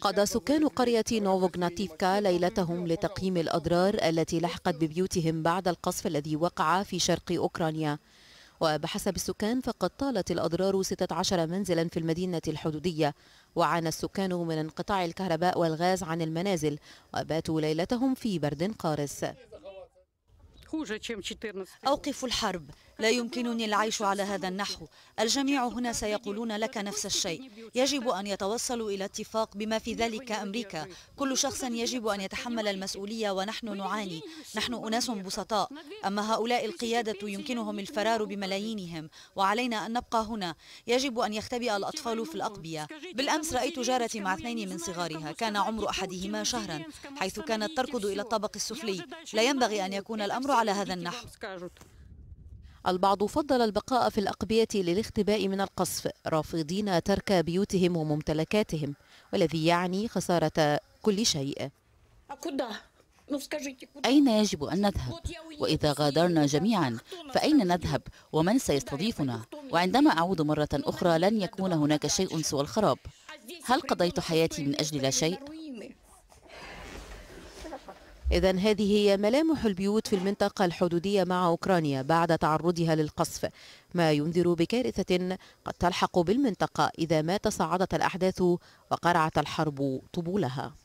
قضى سكان قرية نوفوغناتيفكا ليلتهم لتقييم الأضرار التي لحقت ببيوتهم بعد القصف الذي وقع في شرق أوكرانيا وبحسب السكان فقد طالت الأضرار 16 منزلا في المدينة الحدودية وعانى السكان من انقطاع الكهرباء والغاز عن المنازل وباتوا ليلتهم في برد قارس أوقفوا الحرب لا يمكنني العيش على هذا النحو الجميع هنا سيقولون لك نفس الشيء يجب أن يتوصلوا إلى اتفاق بما في ذلك أمريكا كل شخص يجب أن يتحمل المسؤولية ونحن نعاني نحن أناس بسطاء أما هؤلاء القيادة يمكنهم الفرار بملايينهم وعلينا أن نبقى هنا يجب أن يختبئ الأطفال في الأقبية بالأمس رأيت جارتي مع اثنين من صغارها كان عمر أحدهما شهرا حيث كانت تركض إلى الطبق السفلي لا ينبغي أن يكون الأمر على هذا النحو البعض فضل البقاء في الأقبية للاختباء من القصف رافضين ترك بيوتهم وممتلكاتهم والذي يعني خسارة كل شيء أين يجب أن نذهب؟ وإذا غادرنا جميعا فأين نذهب؟ ومن سيستضيفنا؟ وعندما أعود مرة أخرى لن يكون هناك شيء سوى الخراب هل قضيت حياتي من أجل لا شيء؟ إذا هذه هي ملامح البيوت في المنطقة الحدودية مع أوكرانيا بعد تعرضها للقصف ما ينذر بكارثة قد تلحق بالمنطقة إذا ما تصاعدت الأحداث وقرعت الحرب طبولها